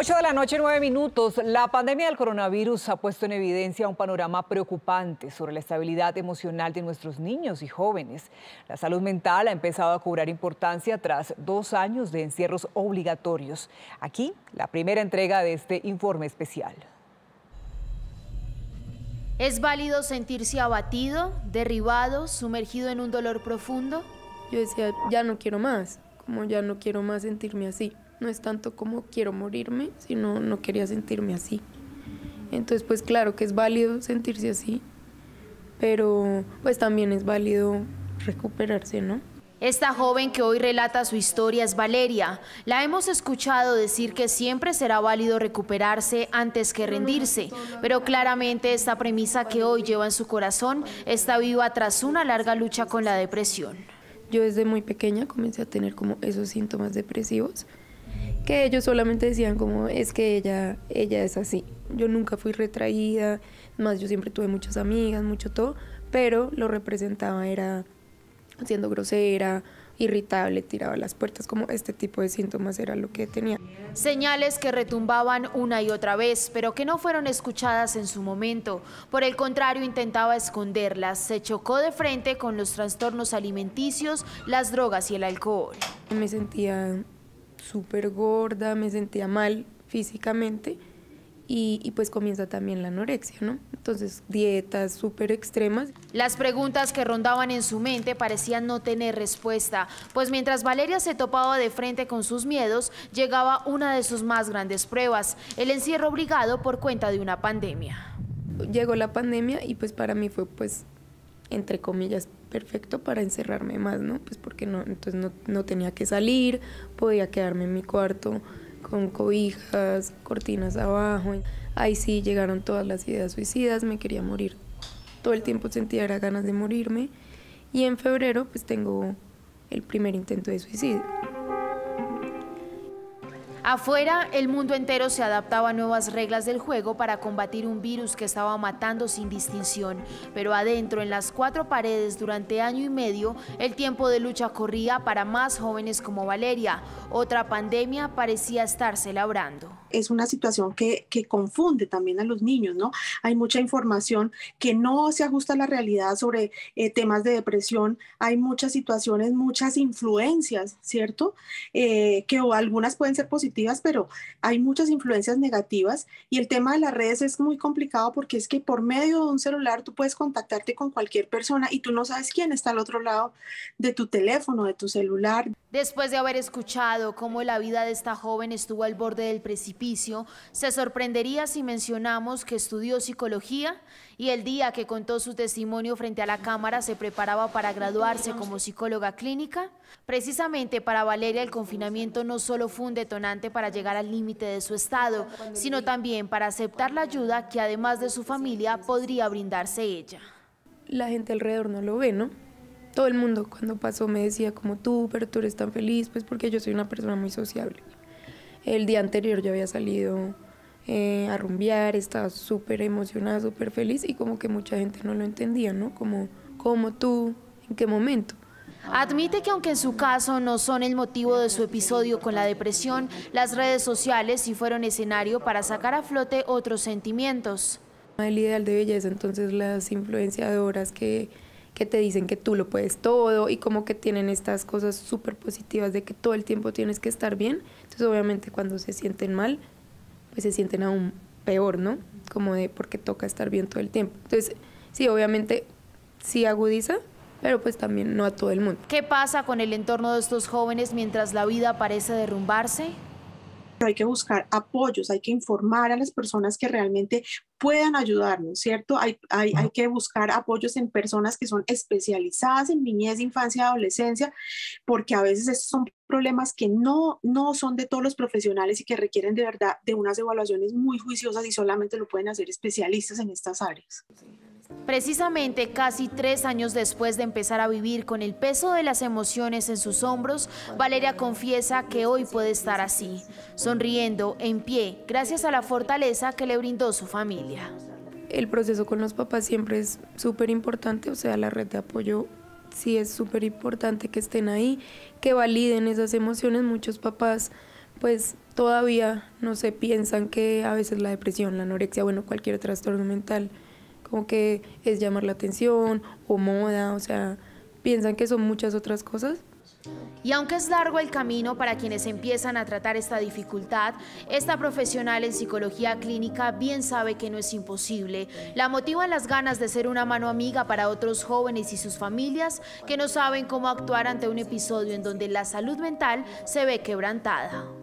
8 de la noche, 9 minutos. La pandemia del coronavirus ha puesto en evidencia un panorama preocupante sobre la estabilidad emocional de nuestros niños y jóvenes. La salud mental ha empezado a cobrar importancia tras dos años de encierros obligatorios. Aquí, la primera entrega de este informe especial. ¿Es válido sentirse abatido, derribado, sumergido en un dolor profundo? Yo decía, ya no quiero más, como ya no quiero más sentirme así. No es tanto como quiero morirme, sino no quería sentirme así. Entonces, pues claro que es válido sentirse así, pero pues también es válido recuperarse, ¿no? Esta joven que hoy relata su historia es Valeria. La hemos escuchado decir que siempre será válido recuperarse antes que rendirse, pero claramente esta premisa que hoy lleva en su corazón está viva tras una larga lucha con la depresión. Yo desde muy pequeña comencé a tener como esos síntomas depresivos que ellos solamente decían como es que ella, ella es así. Yo nunca fui retraída, más yo siempre tuve muchas amigas, mucho todo, pero lo representaba era siendo grosera, irritable, tiraba las puertas, como este tipo de síntomas era lo que tenía. Señales que retumbaban una y otra vez, pero que no fueron escuchadas en su momento. Por el contrario, intentaba esconderlas. Se chocó de frente con los trastornos alimenticios, las drogas y el alcohol. Me sentía súper gorda, me sentía mal físicamente y, pues comienza también la anorexia, ¿no? Entonces, dietas súper extremas. Las preguntas que rondaban en su mente parecían no tener respuesta, pues mientras Valeria se topaba de frente con sus miedos, llegaba una de sus más grandes pruebas, el encierro obligado por cuenta de una pandemia. Llegó la pandemia y pues para mí fue pues, entre comillas, perfecto para encerrarme más, ¿no? Pues porque no, entonces no, tenía que salir, podía quedarme en mi cuarto con cobijas, cortinas abajo. Ahí sí llegaron todas las ideas suicidas, me quería morir. Todo el tiempo sentía ganas de morirme. Y en febrero pues tengo el primer intento de suicidio. Afuera, el mundo entero se adaptaba a nuevas reglas del juego para combatir un virus que estaba matando sin distinción, pero adentro, en las cuatro paredes, durante año y medio, el tiempo de lucha corría para más jóvenes como Valeria. Otra pandemia parecía estarse labrando. Es una situación que, confunde también a los niños, ¿no? Hay mucha información que no se ajusta a la realidad sobre eh, temas de depresión, hay muchas situaciones, muchas influencias, ¿cierto? Eh, que o algunas pueden ser positivas pero hay muchas influencias negativas y el tema de las redes es muy complicado porque es que por medio de un celular tú puedes contactarte con cualquier persona y tú no sabes quién está al otro lado de tu teléfono, de tu celular. Después de haber escuchado cómo la vida de esta joven estuvo al borde del precipicio, se sorprendería si mencionamos que estudió psicología y el día que contó su testimonio frente a la cámara se preparaba para graduarse como psicóloga clínica. Precisamente para Valeria el confinamiento no solo fue un detonante, para llegar al límite de su estado, sino también para aceptar la ayuda que además de su familia podría brindarse ella. La gente alrededor no lo ve, ¿no? Todo el mundo cuando pasó me decía como tú, pero tú eres tan feliz, pues porque yo soy una persona muy sociable. El día anterior yo había salido eh, a rumbear, estaba súper emocionada, súper feliz y como que mucha gente no lo entendía, ¿no? Como, como tú, ¿en qué momento? Admite que aunque en su caso no son el motivo de su episodio con la depresión, las redes sociales sí fueron escenario para sacar a flote otros sentimientos. El ideal de belleza, entonces las influenciadoras que, que te dicen que tú lo puedes todo y como que tienen estas cosas súper positivas de que todo el tiempo tienes que estar bien, entonces obviamente cuando se sienten mal, pues se sienten aún peor, ¿no? Como de porque toca estar bien todo el tiempo. Entonces, sí, obviamente sí agudiza, pero pues también no a todo el mundo. ¿Qué pasa con el entorno de estos jóvenes mientras la vida parece derrumbarse? hay que buscar apoyos, hay que informar a las personas que realmente puedan ayudarnos, ¿cierto? Hay, que buscar apoyos en personas que son especializadas en niñez, infancia, adolescencia, porque a veces estos son problemas que no, no son de todos los profesionales y que requieren de verdad de unas evaluaciones muy juiciosas y solamente lo pueden hacer especialistas en estas áreas. Precisamente casi tres años después de empezar a vivir con el peso de las emociones en sus hombros, Valeria confiesa que hoy puede estar así, sonriendo, en pie, gracias a la fortaleza que le brindó su familia. El proceso con los papás siempre es súper importante, o sea, la red de apoyo sí es súper importante que estén ahí, que validen esas emociones. Muchos papás pues todavía no se piensan que a veces la depresión, la anorexia, bueno, cualquier trastorno mental como que es llamar la atención o moda, o sea, piensan que son muchas otras cosas. Y aunque es largo el camino para quienes empiezan a tratar esta dificultad, esta profesional en psicología clínica bien sabe que no es imposible. La motivan las ganas de ser una mano amiga para otros jóvenes y sus familias que no saben cómo actuar ante un episodio en donde la salud mental se ve quebrantada.